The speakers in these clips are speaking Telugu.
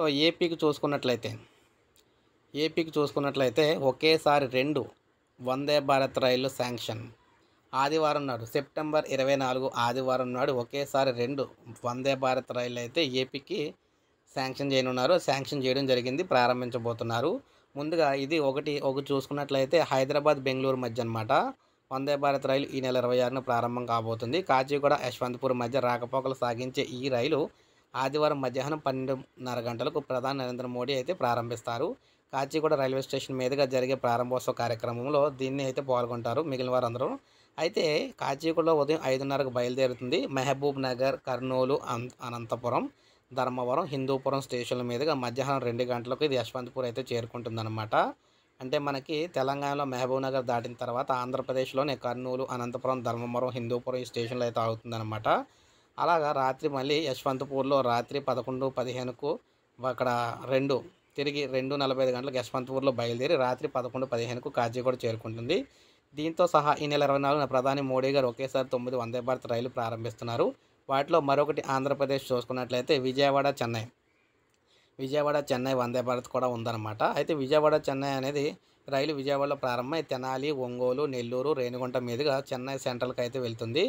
సో ఏపీకి చూసుకున్నట్లయితే ఏపీకి చూసుకున్నట్లయితే ఒకేసారి రెండు వందే భారత్ రైళ్లు శాంక్షన్ ఆదివారం నాడు సెప్టెంబర్ ఇరవై నాలుగు ఆదివారం నాడు ఒకేసారి రెండు వందే భారత్ రైళ్ళు అయితే ఏపీకి శాంక్షన్ చేయనున్నారు శాంక్షన్ చేయడం జరిగింది ప్రారంభించబోతున్నారు ముందుగా ఇది ఒకటి ఒకటి చూసుకున్నట్లయితే హైదరాబాద్ బెంగళూరు మధ్య అనమాట వందే భారత్ రైలు ఈ నెల ఇరవై ఆరున ప్రారంభం కాబోతుంది కాచిగూడ యశ్వంతపూర్ మధ్య రాకపోకలు సాగించే ఈ రైలు ఆదివారం మధ్యాహ్నం పన్నెండున్నర గంటలకు ప్రధాని నరేంద్ర మోడీ అయితే ప్రారంభిస్తారు కాచిగూడ రైల్వే స్టేషన్ మీదుగా జరిగే ప్రారంభోత్సవ కార్యక్రమంలో దీన్ని అయితే పాల్గొంటారు మిగిలిన వారందరూ అయితే కాచిగూడ ఉదయం ఐదున్నరకు బయలుదేరుతుంది మహబూబ్ నగర్ కర్నూలు అనంతపురం ధర్మవరం హిందూపురం స్టేషన్ల మీదుగా మధ్యాహ్నం రెండు గంటలకు ఇది యశ్వంతపూర్ అయితే చేరుకుంటుందన్నమాట అంటే మనకి తెలంగాణలో మహబూబ్ నగర్ దాటిన తర్వాత ఆంధ్రప్రదేశ్లోనే కర్నూలు అనంతపురం ధర్మవరం హిందూపురం ఈ స్టేషన్లు అయితే ఆగుతుందన్నమాట అలాగా రాత్రి మళ్ళీ యశ్వంతపూర్లో రాత్రి పదకొండు పదిహేనుకు అక్కడ రెండు తిరిగి రెండు నలభై ఐదు గంటలకు యశ్వంతపూర్లో బయలుదేరి రాత్రి పదకొండు పదిహేనుకు కాజీగూడ చేరుకుంటుంది దీంతో సహా ఈ నెల ఇరవై నాలుగున ప్రధాని మోడీ గారు ఒకేసారి తొమ్మిది వందే భారత్ రైలు ప్రారంభిస్తున్నారు వాటిలో మరొకటి ఆంధ్రప్రదేశ్ చూసుకున్నట్లయితే విజయవాడ చెన్నై విజయవాడ చెన్నై వందే భారత్ కూడా ఉందన్నమాట అయితే విజయవాడ చెన్నై అనేది రైలు విజయవాడలో ప్రారంభమై తెనాలి ఒంగోలు నెల్లూరు రేణిగుంట మీదుగా చెన్నై సెంట్రల్కి అయితే వెళ్తుంది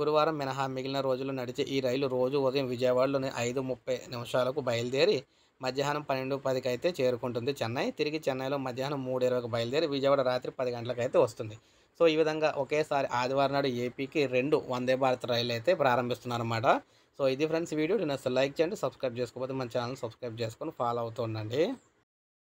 గురువారం మినహా మిగిలిన రోజులు నడిచే ఈ రైలు రోజు ఉదయం విజయవాడలోని ఐదు ముప్పై నిమిషాలకు బయలుదేరి మధ్యాహ్నం పన్నెండు పదికి అయితే చేరుకుంటుంది చెన్నై తిరిగి చెన్నైలో మధ్యాహ్నం మూడు ఇరవైకి బయలుదేరి విజయవాడ రాత్రి పది గంటలకు అయితే వస్తుంది సో ఈ విధంగా ఒకేసారి ఆదివారం నాడు ఏపీకి రెండు వందే భారత్ రైలు అయితే ప్రారంభిస్తున్నారన్నమాట సో ఇది ఫ్రెండ్స్ వీడియో నేను లైక్ చేయండి సబ్స్క్రైబ్ చేసుకోకపోతే మన ఛానల్ సబ్స్క్రైబ్ చేసుకొని ఫాలో అవుతూ ఉండండి